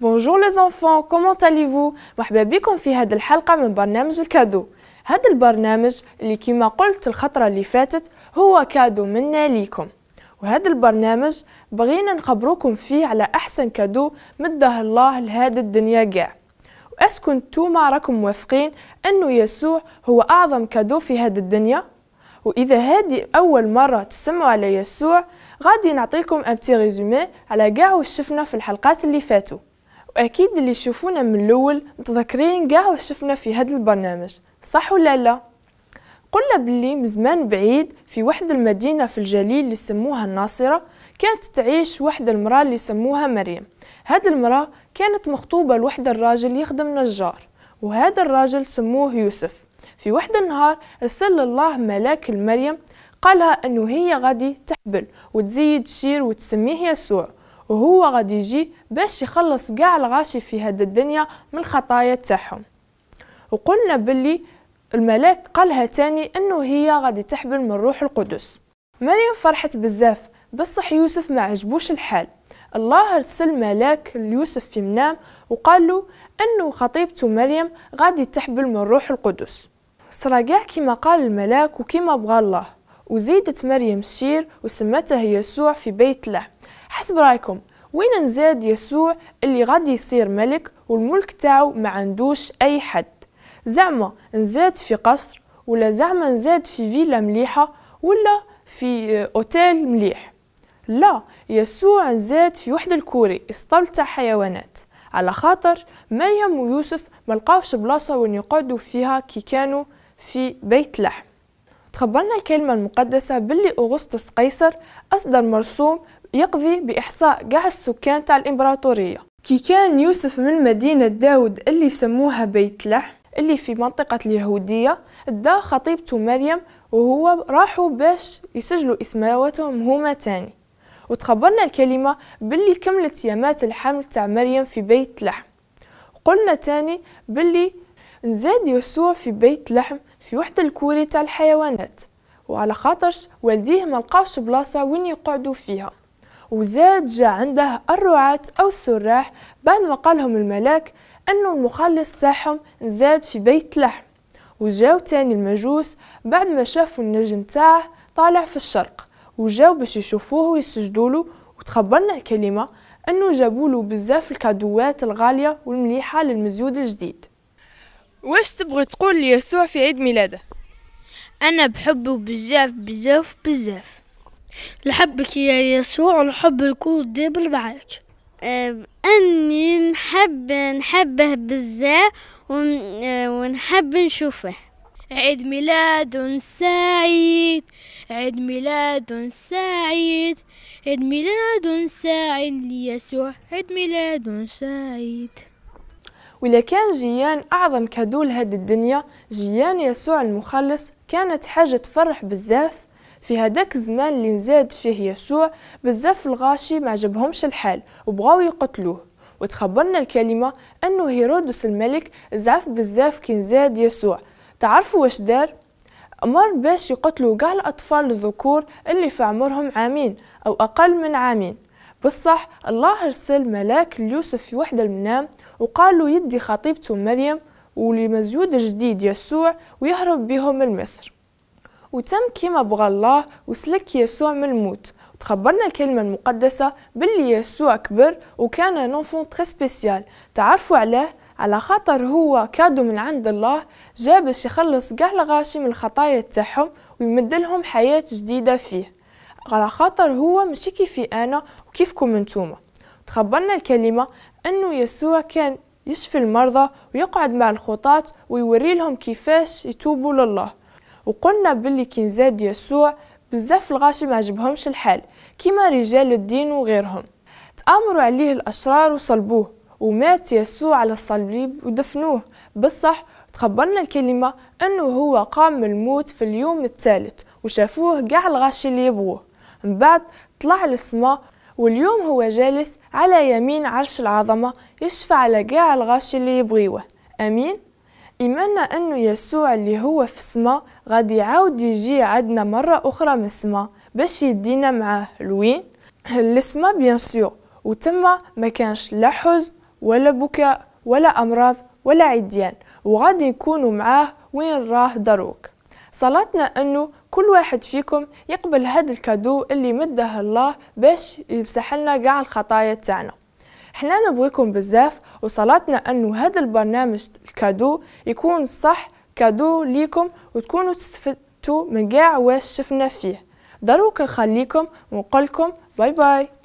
بونجور لي زونفون كومون تاليفو مرحبا بكم في هذه الحلقه من برنامج الكادو هذا البرنامج اللي كما قلت الخطره اللي فاتت هو كادو منا ليكم وهذا البرنامج بغينا نخبروكم فيه على احسن كادو مده الله لهذا الدنيا كاع واسكن توما راكم موافقين انه يسوع هو اعظم كادو في هذه الدنيا واذا هذه اول مره تسمعوا على يسوع غادي نعطيكم ان ريزومي على كاع وش شفنا في الحلقات اللي فاتوا واكيد اللي يشوفونا من الاول متذكرين كاع واش شفنا في هذا البرنامج صح ولا لا قلنا من مزمان بعيد في واحد المدينه في الجليل اللي سموها الناصره كانت تعيش واحد المراه اللي سموها مريم هاد المراه كانت مخطوبه لواحد الراجل يخدم نجار وهذا الراجل سموه يوسف في واحد النهار ارسل الله ملاك لمريم قالها انه هي غادي تحبل وتزيد شير وتسميه يسوع وهو غادي يجي باش يخلص كاع الغاشي في هاد الدنيا من الخطايا تاعهم وقلنا باللي الملاك قالها تاني انه هي غادي تحبل من روح القدس مريم فرحت بزاف بصح يوسف ما عجبوش الحال الله ارسل ملاك ليوسف في منام وقال له انه خطيبته مريم غادي تحبل من روح القدس صرا كاع كيما قال الملاك وكيما بغى الله وزيدت مريم الشير وسمته يسوع في بيت له حسب رايكم وين نزاد يسوع اللي غادي يصير ملك والملك تاعو ما عندوش اي حد زعما نزاد في قصر ولا زعما نزاد في فيلا مليحه ولا في اوتيل مليح لا يسوع نزاد في وحده الكوري اسطبل تاع حيوانات على خاطر مريم ويوسف ما لقاوش بلاصه وين يقعدوا فيها كي كانوا في بيت لحم تخبرنا الكلمة المقدسة باللي أغسطس قيصر أصدر مرسوم يقضي بإحصاء قاع السكان تاع الإمبراطورية كي كان يوسف من مدينة داود اللي سموها بيت لحم اللي في منطقة اليهودية دا خطيبته مريم وهو راحوا باش يسجلوا اسماواتهم هما تاني وتخبرنا الكلمة باللي كملت يامات الحمل تاع مريم في بيت لحم قلنا تاني باللي نزاد يسوع في بيت لحم في وحدة الكوري تاع الحيوانات وعلى خاطرش والديه ملقاوش بلاصة وين يقعدوا فيها وزاد جا عنده الرعاة أو السراح بعد ما قالهم الملاك أنه المخلص تاعهم زاد في بيت لحم وجاو تاني المجوس بعد ما شافوا النجم تاعه طالع في الشرق وجاو باش يشوفوه ويسجدولو وتخبرنا الكلمة أنه جابولو بزاف الكادوات الغالية والمليحة للمزيود الجديد واش تبغي تقول ليسوع في عيد ميلاده أنا بحبه بزاف بزاف بزاف لحبك يا يسوع ونحب نكون دايما معاك اني نحب نحبه بزاف ونحب نشوفه عيد ميلاد سعيد عيد ميلاد سعيد عيد ميلاد سعيد ليسوع عيد ميلاد سعيد وإذا كان جيان أعظم كادو لهاد الدنيا جيان يسوع المخلص كانت حاجة تفرح بزاف في هذاك الزمان اللي نزاد فيه يسوع بزاف الغاشي ما عجبهمش الحال وبغاو يقتلوه وتخبرنا الكلمة أنه هيرودس الملك زعف بزاف كي نزاد يسوع تعرفوا واش دار؟ أمر باش يقتلوا كاع الأطفال الذكور اللي في عمرهم عامين أو أقل من عامين بالصح الله رسل ملاك ليوسف في وحدة المنام وقال له يدي خطيبته مريم ولمزيود جديد يسوع ويهرب بهم لمصر وتم كما بغى الله وسلك يسوع من الموت تخبرنا الكلمة المقدسة باللي يسوع كبر وكان نونفون تخي سبيسيال تعرفوا عليه على خاطر هو كادو من عند الله جاب باش يخلص قاع الغاشي من الخطايا تاعهم ويمدلهم حياة جديدة فيه على خاطر هو مشي كيفي أنا وكيفكم انتوما تخبرنا الكلمة أنه يسوع كان يشفي المرضى ويقعد مع الخطاة ويوري لهم كيفاش يتوبوا لله وقلنا باللي كي نزاد يسوع بزاف الغاشي ما عجبهمش الحال كيما رجال الدين وغيرهم تآمروا عليه الأشرار وصلبوه ومات يسوع على الصليب ودفنوه بصح تخبرنا الكلمة أنه هو قام من الموت في اليوم الثالث وشافوه قاع الغاشي اللي يبغوه من بعد طلع للسماء واليوم هو جالس على يمين عرش العظمة يشفع على قاع الغاشي اللي يبغيوه أمين إيماننا أنه يسوع اللي هو في سما غادي يعاود يجي عندنا مرة أخرى من سما باش يدينا معاه لوين للسما بيان سور وتما ما كانش لا حزن ولا بكاء ولا أمراض ولا عديان وغادي يكونوا معاه وين راه دروك صلاتنا أنه كل واحد فيكم يقبل هذا الكادو اللي مده الله باش يمسح لنا كاع الخطايا تاعنا حنا نبغيكم بزاف وصلاتنا أنه هذا البرنامج الكادو يكون صح كادو ليكم وتكونوا تستفدتوا من قاع واش شفنا فيه ضروري نخليكم ونقولكم باي باي